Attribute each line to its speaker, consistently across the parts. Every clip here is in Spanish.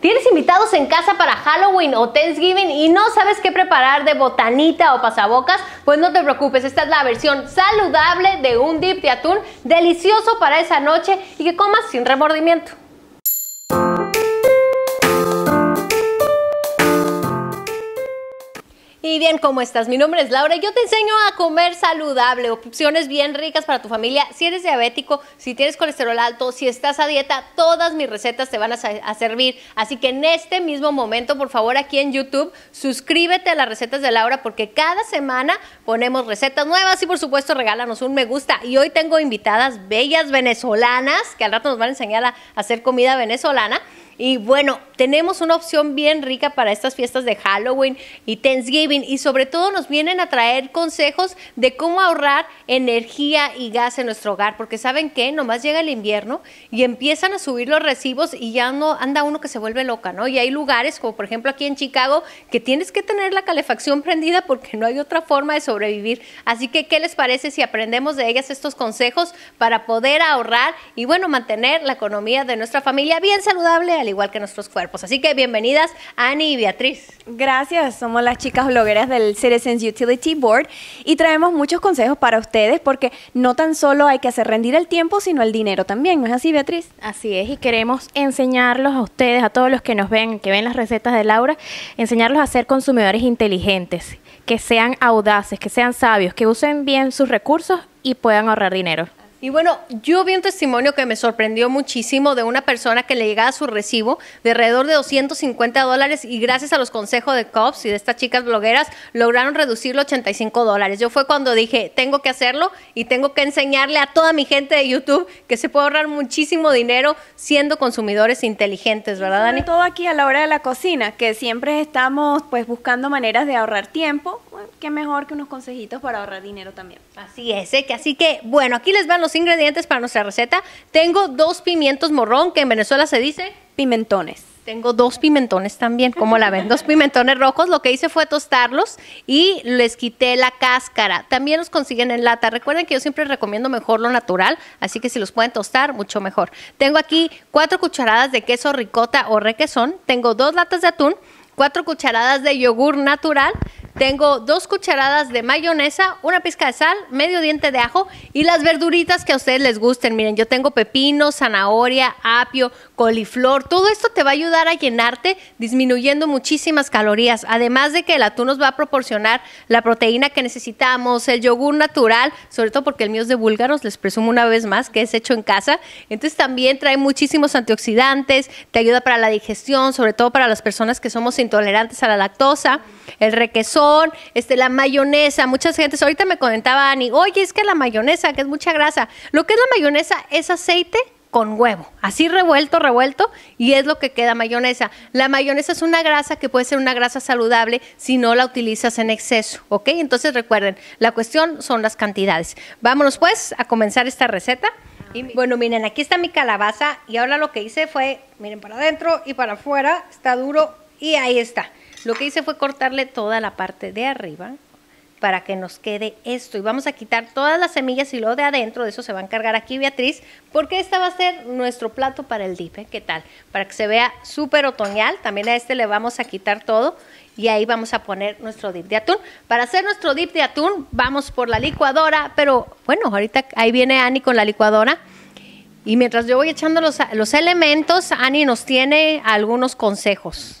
Speaker 1: ¿Tienes invitados en casa para Halloween o Thanksgiving y no sabes qué preparar de botanita o pasabocas? Pues no te preocupes, esta es la versión saludable de un dip de atún delicioso para esa noche y que comas sin remordimiento. bien, ¿cómo estás? Mi nombre es Laura. y Yo te enseño a comer saludable, opciones bien ricas para tu familia. Si eres diabético, si tienes colesterol alto, si estás a dieta, todas mis recetas te van a servir. Así que en este mismo momento, por favor, aquí en YouTube, suscríbete a las recetas de Laura porque cada semana ponemos recetas nuevas y por supuesto regálanos un me gusta. Y hoy tengo invitadas bellas venezolanas que al rato nos van a enseñar a hacer comida venezolana. Y bueno, tenemos una opción bien rica para estas fiestas de Halloween y Thanksgiving y sobre todo nos vienen a traer consejos de cómo ahorrar energía y gas en nuestro hogar, porque saben que nomás llega el invierno y empiezan a subir los recibos y ya no anda uno que se vuelve loca, ¿no? Y hay lugares como por ejemplo aquí en Chicago que tienes que tener la calefacción prendida porque no hay otra forma de sobrevivir. Así que, ¿qué les parece si aprendemos de ellas estos consejos para poder ahorrar y bueno, mantener la economía de nuestra familia bien saludable? igual que nuestros cuerpos. Así que bienvenidas, Ani y Beatriz. Gracias, somos las chicas blogueras del
Speaker 2: Citizens Utility Board y traemos muchos consejos para ustedes porque no tan solo hay que hacer rendir el tiempo, sino el dinero también, ¿no es así, Beatriz? Así es, y queremos enseñarlos a ustedes,
Speaker 3: a todos los que nos ven, que ven las recetas de Laura, enseñarlos a ser consumidores inteligentes, que sean audaces, que sean sabios, que usen bien sus recursos y puedan ahorrar dinero.
Speaker 1: Y bueno, yo vi un testimonio que me sorprendió muchísimo de una persona que le llegaba su recibo de alrededor de 250 dólares y gracias a los consejos de COPS y de estas chicas blogueras lograron reducirlo a 85 dólares. Yo fue cuando dije, tengo que hacerlo y tengo que enseñarle a toda mi gente de YouTube que se puede ahorrar muchísimo dinero siendo consumidores inteligentes, ¿verdad,
Speaker 2: Dani? todo aquí a la hora de la cocina, que siempre estamos pues buscando maneras de ahorrar tiempo qué mejor que unos consejitos para ahorrar dinero también. Así es,
Speaker 1: ¿eh? así que bueno, aquí les van los ingredientes para nuestra receta. Tengo dos pimientos morrón, que en Venezuela se dice pimentones. Tengo dos pimentones también, como la ven, dos pimentones rojos. Lo que hice fue tostarlos y les quité la cáscara. También los consiguen en lata. Recuerden que yo siempre recomiendo mejor lo natural, así que si los pueden tostar, mucho mejor. Tengo aquí cuatro cucharadas de queso ricota o requesón. Tengo dos latas de atún, cuatro cucharadas de yogur natural. Tengo dos cucharadas de mayonesa, una pizca de sal, medio diente de ajo y las verduritas que a ustedes les gusten. Miren, yo tengo pepino, zanahoria, apio, coliflor. Todo esto te va a ayudar a llenarte disminuyendo muchísimas calorías. Además de que el atún nos va a proporcionar la proteína que necesitamos, el yogur natural, sobre todo porque el mío es de búlgaros, les presumo una vez más que es hecho en casa. Entonces también trae muchísimos antioxidantes, te ayuda para la digestión, sobre todo para las personas que somos intolerantes a la lactosa, el requesón este, la mayonesa. Muchas gentes, ahorita me comentaba Ani, oye, es que la mayonesa, que es mucha grasa. Lo que es la mayonesa es aceite con huevo, así revuelto, revuelto, y es lo que queda mayonesa. La mayonesa es una grasa que puede ser una grasa saludable si no la utilizas en exceso, ¿ok? Entonces recuerden, la cuestión son las cantidades. Vámonos pues a comenzar esta receta. bueno, miren, aquí está mi calabaza y ahora lo que hice fue, miren, para adentro y para afuera, está duro y ahí está. Lo que hice fue cortarle toda la parte de arriba para que nos quede esto. Y vamos a quitar todas las semillas y lo de adentro, de eso se va a encargar aquí Beatriz, porque esta va a ser nuestro plato para el dip, ¿qué tal? Para que se vea súper otoñal, también a este le vamos a quitar todo y ahí vamos a poner nuestro dip de atún. Para hacer nuestro dip de atún vamos por la licuadora, pero bueno, ahorita ahí viene Ani con la licuadora. Y mientras yo voy echando los, los elementos, Ani nos tiene algunos consejos.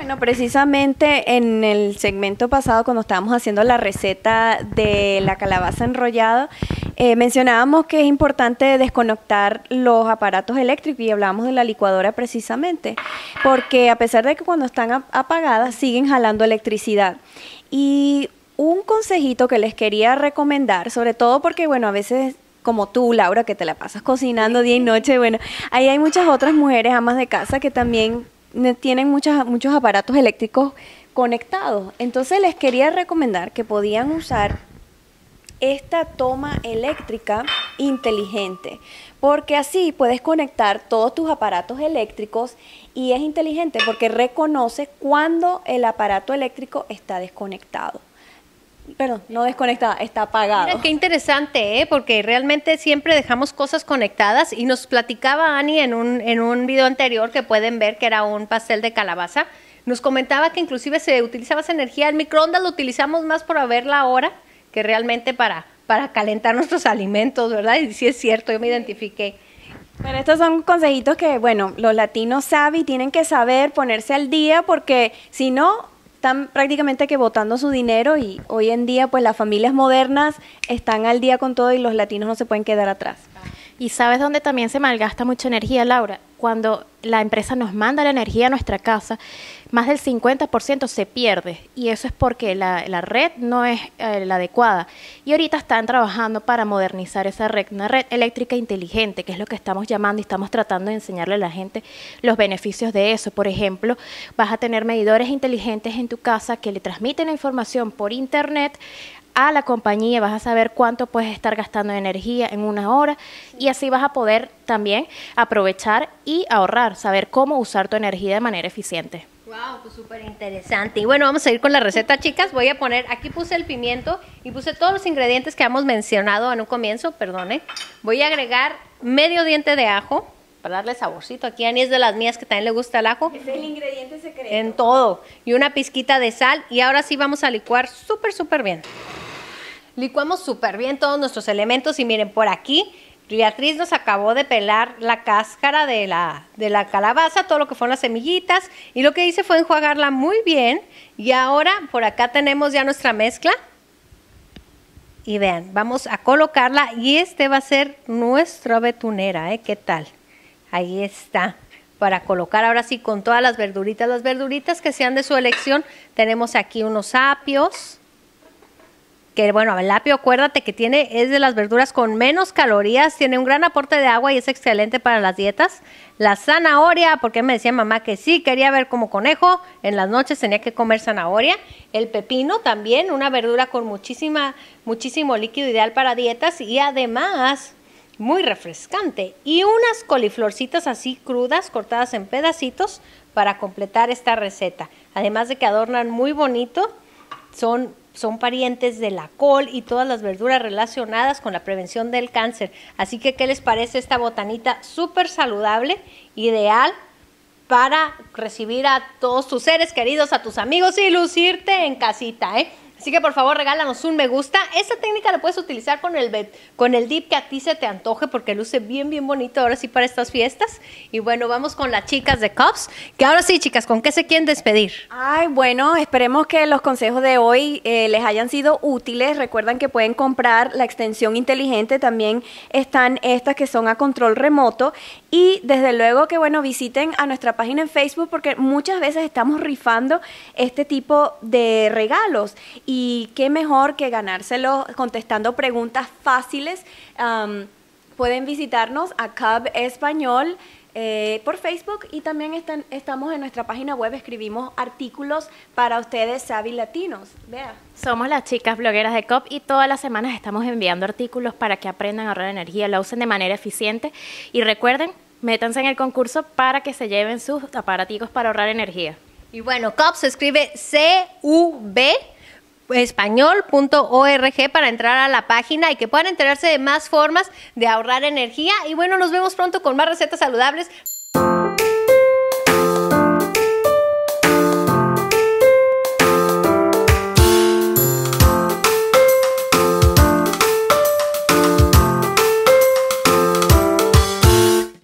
Speaker 2: Bueno, precisamente en el segmento pasado, cuando estábamos haciendo la receta de la calabaza enrollada, eh, mencionábamos que es importante desconectar los aparatos eléctricos y hablábamos de la licuadora precisamente, porque a pesar de que cuando están apagadas siguen jalando electricidad. Y un consejito que les quería recomendar, sobre todo porque, bueno, a veces como tú, Laura, que te la pasas cocinando día y noche, bueno, ahí hay muchas otras mujeres amas de casa que también tienen muchas, muchos aparatos eléctricos conectados. Entonces les quería recomendar que podían usar esta toma eléctrica inteligente, porque así puedes conectar todos tus aparatos eléctricos y es inteligente porque reconoce cuando el aparato eléctrico está desconectado
Speaker 1: pero no desconectada, está apagado. qué interesante, ¿eh? porque realmente siempre dejamos cosas conectadas y nos platicaba Ani en un, en un video anterior que pueden ver que era un pastel de calabaza, nos comentaba que inclusive se utilizaba esa energía, el microondas lo utilizamos más por la hora que realmente para, para calentar nuestros alimentos, ¿verdad? Y sí es cierto, yo me identifiqué. Bueno, estos son consejitos que, bueno, los latinos saben y tienen
Speaker 2: que saber ponerse al día porque si no, están prácticamente que votando su dinero y hoy en día pues las familias modernas están al día con todo y los latinos no se pueden quedar atrás.
Speaker 3: Y sabes dónde también se malgasta mucha energía, Laura. Cuando la empresa nos manda la energía a nuestra casa, más del 50% se pierde. Y eso es porque la, red no es eh, la adecuada. Y ahorita están trabajando para modernizar esa red, una red eléctrica inteligente, que es lo que estamos llamando y estamos tratando de enseñarle a la gente los beneficios de eso. Por ejemplo, vas a tener medidores inteligentes en tu casa que le transmiten la información por internet a la compañía, vas a saber cuánto puedes estar gastando de energía en una hora y así vas a poder también aprovechar y ahorrar, saber cómo usar tu
Speaker 1: energía de manera eficiente. Wow, pues súper interesante. Y bueno, vamos a ir con la receta, chicas. Voy a poner, aquí puse el pimiento y puse todos los ingredientes que hemos mencionado en un comienzo, perdone. Voy a agregar medio diente de ajo para darle saborcito. Aquí Ani es de las mías que también le gusta el ajo. Es el ingrediente secreto. En todo. Y una pizquita de sal. Y ahora sí vamos a licuar súper, súper bien licuamos súper bien todos nuestros elementos y miren, por aquí Beatriz nos acabó de pelar la cáscara de la, calabaza, todo lo que fueron las semillitas, y lo que hice fue enjuagarla muy bien. Y ahora por acá tenemos ya nuestra mezcla. Y vean, vamos a colocarla y este va a ser nuestra betunera, ¿eh? ¿Qué tal? Ahí está. Para colocar ahora sí con todas las verduritas, las verduritas que sean de su elección, tenemos aquí unos apios que bueno, el apio, acuérdate que tiene, es de las verduras con menos calorías, tiene un gran aporte de agua y es excelente para las dietas. La zanahoria, porque me decía mamá que sí, quería ver como conejo, en las noches tenía que comer zanahoria. El pepino también, una verdura con muchísima, muchísimo líquido ideal para dietas y además muy refrescante. Y unas coliflorcitas así crudas, cortadas en pedacitos, para completar esta receta. Además de que adornan muy bonito, son son parientes de la col y todas las verduras relacionadas con la prevención del cáncer. Así que, ¿qué les parece esta botanita súper saludable, ideal para recibir a todos tus seres queridos, a tus amigos y lucirte en casita, eh? Así que por favor regálanos un me gusta. Esta técnica la puedes utilizar con el, con el dip que a ti se te antoje porque luce bien, bien bonito ahora sí para estas fiestas. Y bueno, vamos con las chicas de Cops. Que ahora sí, chicas, ¿con qué se quieren despedir? Ay, bueno, esperemos que los consejos de hoy eh,
Speaker 2: les hayan sido útiles. Recuerdan que pueden comprar la extensión inteligente. También están estas que son a control remoto. Y desde luego que, bueno, visiten a nuestra página en Facebook porque muchas veces estamos rifando este tipo de regalos. Y qué mejor que ganárselos contestando preguntas fáciles. pueden visitarnos a Cub Español eh, por Facebook y también están, estamos en nuestra página web, escribimos artículos para ustedes, Sabi Latinos. Vea.
Speaker 3: Somos las chicas blogueras de COP y todas las semanas estamos enviando artículos para que aprendan a ahorrar energía, la usen de manera eficiente y recuerden, métanse en el concurso para que se lleven sus aparaticos para ahorrar energía.
Speaker 1: Y bueno, COP se escribe C-U-B español.org para entrar a la página y que puedan enterarse de más formas de ahorrar energía. Y bueno, nos vemos pronto con más recetas saludables.